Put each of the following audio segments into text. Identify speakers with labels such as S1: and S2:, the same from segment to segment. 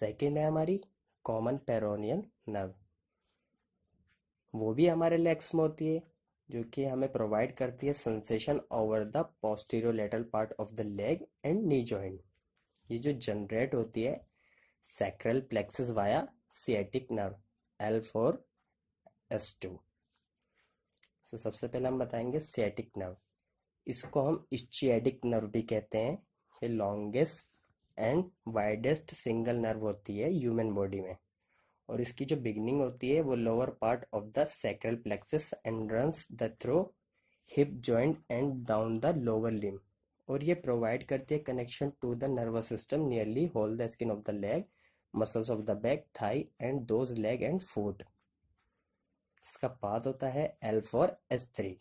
S1: second है हमारी common पेरोनियन nerve वो भी हमारे लेग्स में होती है जो कि हमें प्रोवाइड करती है sensation over the posterior lateral part of the leg and knee joint ये जो जनरेट होती है sacral plexus via sciatic nerve L four S two so सबसे पहले हम बताएंगे सियाटिक नर्व इसको हम इस्चियाटिक नर्व भी कहते हैं ये longest and widest single nerve होती है ह्यूमन बॉडी में और इसकी जो बिगनिंग होती है वो lower part of the sacral plexus and runs the through hip joint and down the lower limb और ये प्रोवाइड करती है connection to the nervous system nearly whole the skin of the leg muscles of the back thigh and those leg and foot इसका path होता है L four S three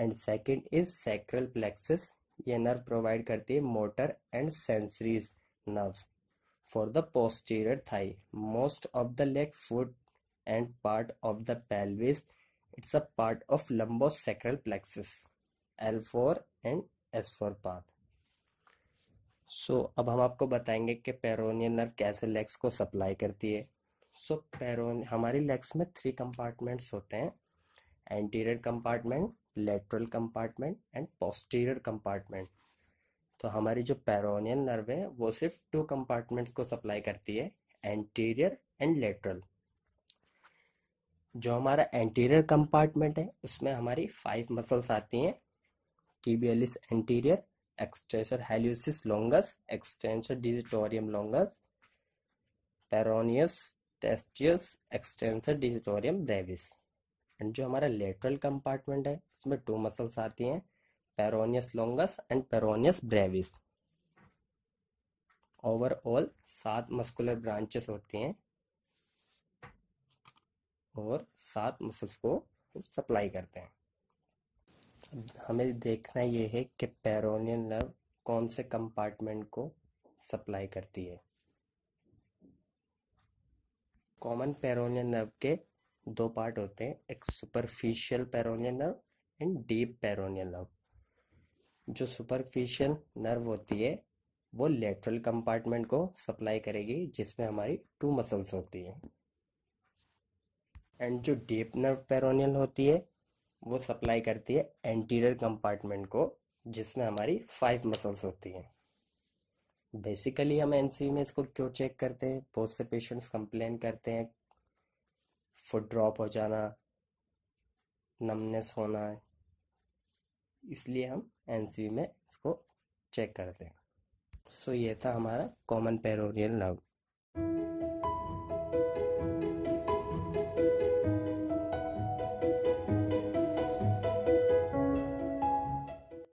S1: and second is sacral plexus ये nerve provide करती है motor and sensories nerve for the posterior thigh most of the leg foot and part of the part of lumbo sacral plexus L four and S four path so अब हम आपको बताएंगे कि peroneal nerve कैसे legs को supply करती है सो so, पेरोन हमारी लेग्स में थ्री कंपार्टमेंट्स होते हैं anterior compartment lateral compartment and posterior compartment तो हमारी जो पैरोनियल नर्व है वो सिर्फ टू कंपार्टमेंट्स को सप्लाई करती है एंटीरियर एंड लेटरल जो हमारा एंटीरियर कंपार्टमेंट है उसमें हमारी फाइव मसल्स आती हैं tibialis anterior extensor hallucis longus extension digitorum longus peroneus tertius extensor digitorum डेविस एंड जो हमारा लेटरल कंपार्टमेंट है इसमें टू मसल्स आती हैं peroneus longus and peroneus brevis overall सात मस्कुलर ब्रांचेस होती हैं और सात मसल्स को सप्लाई करते हैं हमें देखना यह है कि पेरोनियन नर्व कौन से कंपार्टमेंट को सप्लाई करती है कॉमन पेरोनियन नर्व के दो पार्ट होते हैं एक superficial peroneal nerve and deep peroneal nerve जो सुपरफिशियल नर्व होती है वो लेटरल कंपार्टमेंट को सप्लाई करेगी जिसमें हमारी टू मसल्स होती है एंड जो डीप नर्व पेरोनियल होती है वो सप्लाई करती है एंटीरियर कंपार्टमेंट को जिसमें हमारी फाइव मसल्स होती हैं बेसिकली हम एनसी में इसको क्यों चेक करते हैं बहुत से पेशेंट्स कंप्लेन करते हैं फुट ड्रॉप हो जाना नमनेस होना है इसलिए हम एन में इसको चेक करते हैं सो so, ये था हमारा कॉमन पेरोरियल नर्व